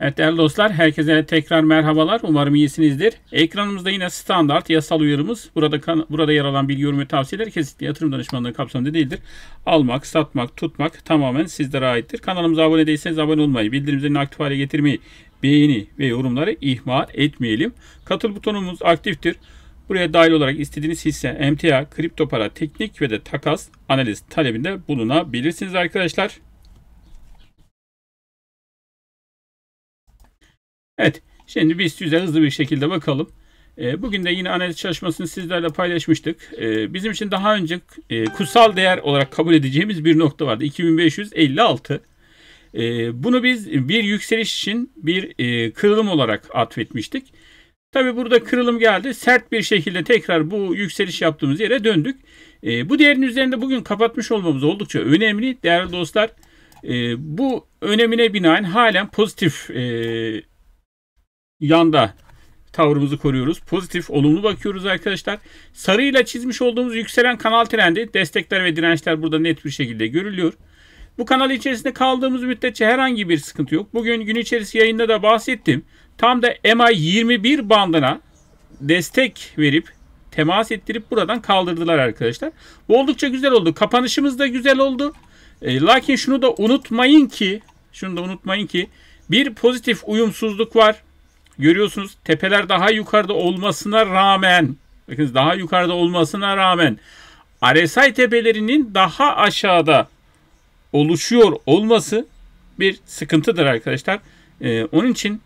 Evet değerli dostlar herkese tekrar merhabalar. Umarım iyisinizdir. Ekranımızda yine standart yasal uyarımız. Burada burada yer alan bilgi ve tavsiyeler kesinlikle yatırım danışmanlığı kapsamında değildir. Almak, satmak, tutmak tamamen sizlere aittir. Kanalımıza abone değilseniz abone olmayı, bildirimlerini zilini aktif hale getirmeyi, beğeni ve yorumları ihmal etmeyelim. Katıl butonumuz aktiftir. Buraya dahil olarak istediğiniz hisse, emtia, kripto para, teknik ve de takas analiz talebinde bulunabilirsiniz arkadaşlar. Evet. Şimdi biz size hızlı bir şekilde bakalım. Ee, bugün de yine analiz çalışmasını sizlerle paylaşmıştık. Ee, bizim için daha önce e, kutsal değer olarak kabul edeceğimiz bir nokta vardı. 2556. Ee, bunu biz bir yükseliş için bir e, kırılım olarak atfetmiştik. Tabi burada kırılım geldi. Sert bir şekilde tekrar bu yükseliş yaptığımız yere döndük. Bu değerin üzerinde bugün kapatmış olmamız oldukça önemli. Değerli dostlar bu önemine binaen halen pozitif e, yanda tavrımızı koruyoruz. Pozitif, olumlu bakıyoruz arkadaşlar. Sarıyla çizmiş olduğumuz yükselen kanal trendi, destekler ve dirençler burada net bir şekilde görülüyor. Bu kanal içerisinde kaldığımız müddetçe herhangi bir sıkıntı yok. Bugün gün içerisi yayında da bahsettim. Tam da MA 21 bandına destek verip temas ettirip buradan kaldırdılar arkadaşlar. Bu oldukça güzel oldu. Kapanışımız da güzel oldu. E, lakin şunu da unutmayın ki, şunu da unutmayın ki bir pozitif uyumsuzluk var. Görüyorsunuz tepeler daha yukarıda olmasına rağmen bakınız daha yukarıda olmasına rağmen RSI tepelerinin daha aşağıda oluşuyor olması bir sıkıntıdır arkadaşlar. Ee, onun için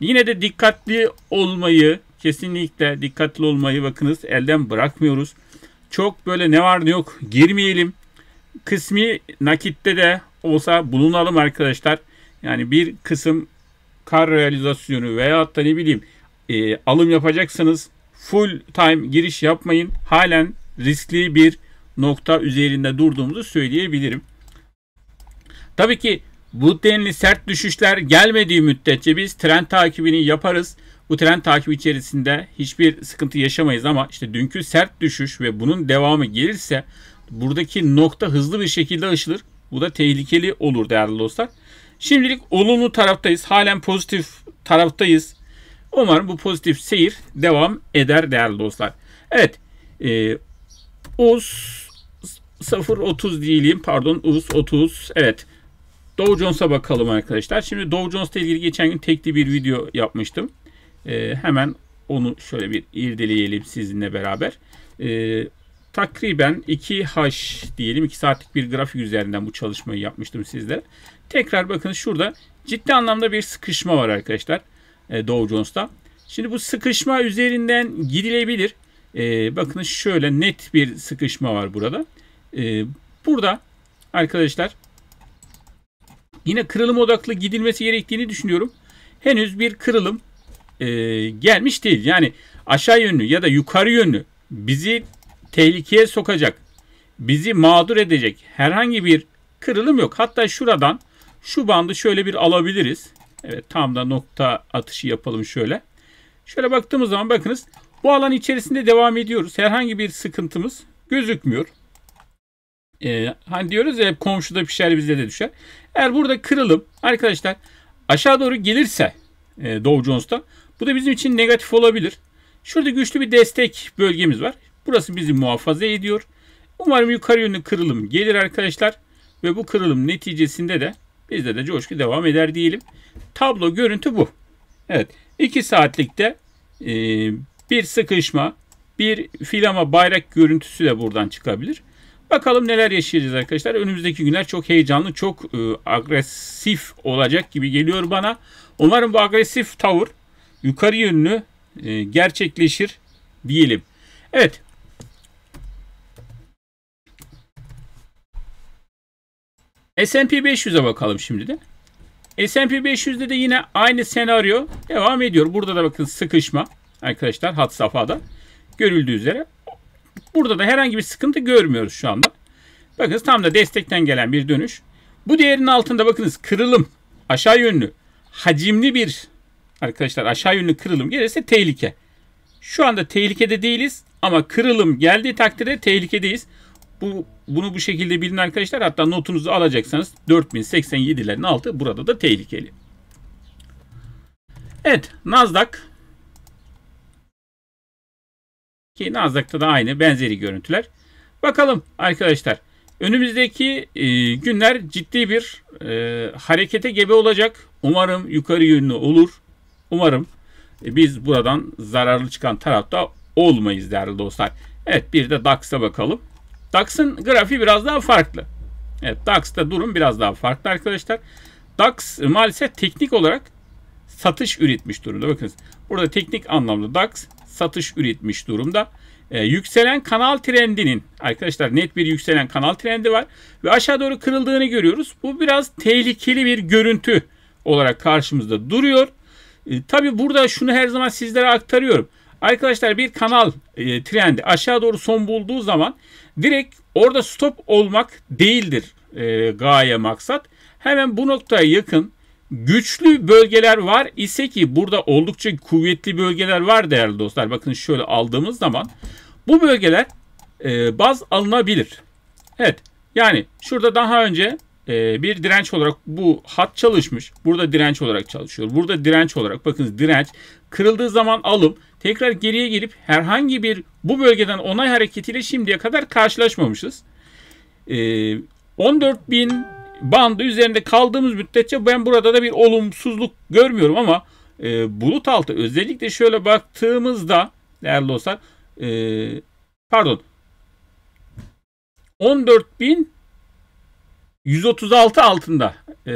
yine de dikkatli olmayı kesinlikle dikkatli olmayı bakınız elden bırakmıyoruz. Çok böyle ne var ne yok girmeyelim. Kısmi nakitte de olsa bulunalım arkadaşlar. Yani bir kısım kar realizasyonu veyahut da ne bileyim e, alım yapacaksanız full time giriş yapmayın. Halen riskli bir nokta üzerinde durduğumuzu söyleyebilirim. Tabii ki bu denli sert düşüşler gelmediği müddetçe biz trend takibini yaparız. Bu trend takibi içerisinde hiçbir sıkıntı yaşamayız ama işte dünkü sert düşüş ve bunun devamı gelirse buradaki nokta hızlı bir şekilde aşılır. Bu da tehlikeli olur değerli dostlar. Şimdilik olumlu taraftayız. Halen pozitif taraftayız. Umarım bu pozitif seyir devam eder değerli dostlar. Evet. E, OS 0.30 diyelim. Pardon uz 30. Evet. Dow Jones'a bakalım arkadaşlar. Şimdi Dow Jones'la ilgili geçen gün tekli bir video yapmıştım. E, hemen onu şöyle bir irdeleyelim sizinle beraber. E, takriben 2H diyelim 2 saatlik bir grafik üzerinden bu çalışmayı yapmıştım sizlere. Tekrar bakın şurada ciddi anlamda bir sıkışma var arkadaşlar e, Dow Jones'ta. Şimdi bu sıkışma üzerinden gidilebilir. Ee, bakın şöyle net bir sıkışma var burada. Ee, burada arkadaşlar yine kırılım odaklı gidilmesi gerektiğini düşünüyorum. Henüz bir kırılım e, gelmiş değil. Yani aşağı yönlü ya da yukarı yönlü bizi tehlikeye sokacak, bizi mağdur edecek herhangi bir kırılım yok. Hatta şuradan şu bandı şöyle bir alabiliriz. Evet tam da nokta atışı yapalım şöyle. Şöyle baktığımız zaman bakınız bu alan içerisinde devam ediyoruz. Herhangi bir sıkıntımız gözükmüyor. Ee, hani diyoruz ya hep komşuda pişer bizde de düşer. Eğer burada kırılım arkadaşlar aşağı doğru gelirse e, Dow Jones'ta bu da bizim için negatif olabilir. Şurada güçlü bir destek bölgemiz var. Burası bizi muhafaza ediyor. Umarım yukarı yönlü kırılım gelir arkadaşlar. Ve bu kırılım neticesinde de bizde de coşku devam eder diyelim. Tablo görüntü bu. Evet 2 saatlikte e, bir sıkışma, bir filama bayrak görüntüsü de buradan çıkabilir. Bakalım neler yaşayacağız arkadaşlar. Önümüzdeki günler çok heyecanlı, çok e, agresif olacak gibi geliyor bana. Umarım bu agresif tavır yukarı yönlü e, gerçekleşir diyelim. Evet S&P 500'e bakalım şimdi de. S&P 500'de de yine aynı senaryo devam ediyor. Burada da bakın sıkışma arkadaşlar hat safhada görüldüğü üzere. Burada da herhangi bir sıkıntı görmüyoruz şu anda. Bakınız tam da destekten gelen bir dönüş. Bu değerin altında bakınız kırılım aşağı yönlü hacimli bir arkadaşlar aşağı yönlü kırılım gelirse tehlike. Şu anda tehlikede değiliz ama kırılım geldiği takdirde tehlikedeyiz. Bu bunu bu şekilde bilin arkadaşlar. Hatta notunuzu alacaksanız 4087'lerin altı burada da tehlikeli. Evet Nasdaq ki Nasdaq'ta da aynı benzeri görüntüler. Bakalım arkadaşlar. Önümüzdeki e, günler ciddi bir e, harekete gebe olacak. Umarım yukarı yönlü olur. Umarım e, biz buradan zararlı çıkan tarafta olmayız değerli dostlar. Evet bir de DAX'a bakalım. DAX'ın grafiği biraz daha farklı. Evet DAX'ta durum biraz daha farklı arkadaşlar. DAX e, maalesef teknik olarak satış üretmiş durumda. Bakınız burada teknik anlamda DAX satış üretmiş durumda. Ee, yükselen kanal trendinin arkadaşlar net bir yükselen kanal trendi var ve aşağı doğru kırıldığını görüyoruz. Bu biraz tehlikeli bir görüntü olarak karşımızda duruyor. Ee, Tabi burada şunu her zaman sizlere aktarıyorum. Arkadaşlar bir kanal e, trendi aşağı doğru son bulduğu zaman direkt orada stop olmak değildir e, gaye maksat. Hemen bu noktaya yakın güçlü bölgeler var ise ki burada oldukça kuvvetli bölgeler var değerli dostlar. Bakın şöyle aldığımız zaman bu bölgeler e, baz alınabilir. Evet yani şurada daha önce e, bir direnç olarak bu hat çalışmış. Burada direnç olarak çalışıyor. Burada direnç olarak bakın direnç kırıldığı zaman alım tekrar geriye gelip herhangi bir bu bölgeden onay hareketiyle şimdiye kadar karşılaşmamışız. E, ee, 14 bin bandı üzerinde kaldığımız müddetçe ben burada da bir olumsuzluk görmüyorum ama e, bulut altı özellikle şöyle baktığımızda değerli dostlar e, pardon 14 bin 136 altında e,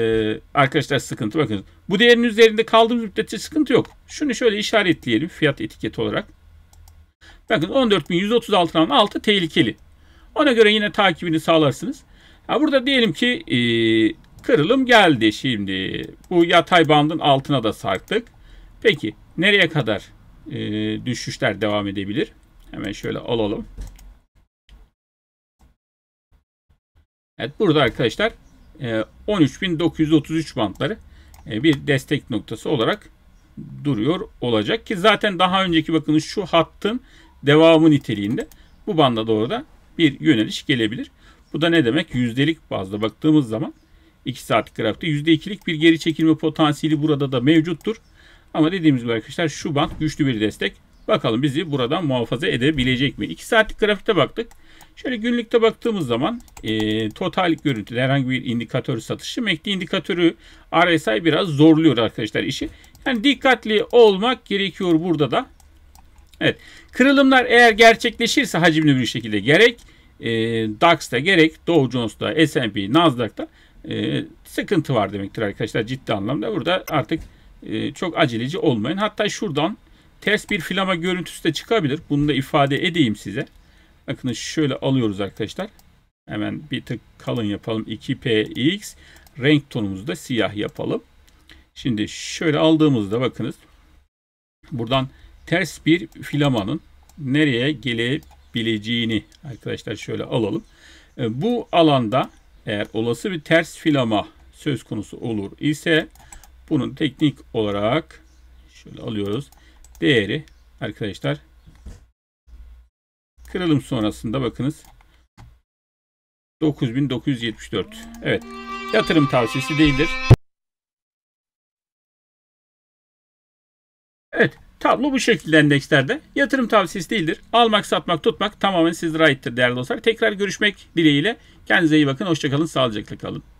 arkadaşlar sıkıntı bakın. Bu değerin üzerinde kaldığımız müddetçe sıkıntı yok. Şunu şöyle işaretleyelim fiyat etiketi olarak. Bakın 14.136'dan altı tehlikeli. Ona göre yine takibini sağlarsınız. Ha burada diyelim ki e, kırılım geldi şimdi. Bu yatay bandın altına da sarktık. Peki nereye kadar e, düşüşler devam edebilir? Hemen şöyle alalım. Evet burada arkadaşlar 13.933 e, bantları e, bir destek noktası olarak duruyor olacak ki zaten daha önceki bakın şu hattın devamı niteliğinde bu banda doğru da bir yöneliş gelebilir. Bu da ne demek? Yüzdelik bazda baktığımız zaman 2 saatlik grafikte %2'lik bir geri çekilme potansiyeli burada da mevcuttur. Ama dediğimiz gibi arkadaşlar şu band güçlü bir destek. Bakalım bizi buradan muhafaza edebilecek mi? 2 saatlik grafikte baktık. Şöyle günlükte baktığımız zaman e, total görüntüde herhangi bir indikatör satışı. MACD indikatörü RSI biraz zorluyor arkadaşlar işi. Yani dikkatli olmak gerekiyor burada da. Evet kırılımlar eğer gerçekleşirse hacimli bir şekilde gerek e, DAX'ta gerek Dow Jones'ta S&P Nasdaq'ta e, sıkıntı var demektir arkadaşlar ciddi anlamda. Burada artık e, çok aceleci olmayın. Hatta şuradan Ters bir filama görüntüsü de çıkabilir. Bunu da ifade edeyim size. Bakın şöyle alıyoruz arkadaşlar. Hemen bir tık kalın yapalım. 2px renk tonumuzu da siyah yapalım. Şimdi şöyle aldığımızda bakınız. Buradan ters bir filamanın nereye gelebileceğini arkadaşlar şöyle alalım. E, bu alanda eğer olası bir ters filama söz konusu olur ise bunun teknik olarak şöyle alıyoruz değeri arkadaşlar kırılım sonrasında bakınız 9974. Evet. Yatırım tavsiyesi değildir. Evet. Tablo bu şekilde endekslerde. Yatırım tavsiyesi değildir. Almak, satmak, tutmak tamamen sizlere aittir değerli dostlar. Tekrar görüşmek dileğiyle. Kendinize iyi bakın. Hoşçakalın. Sağlıcakla kalın.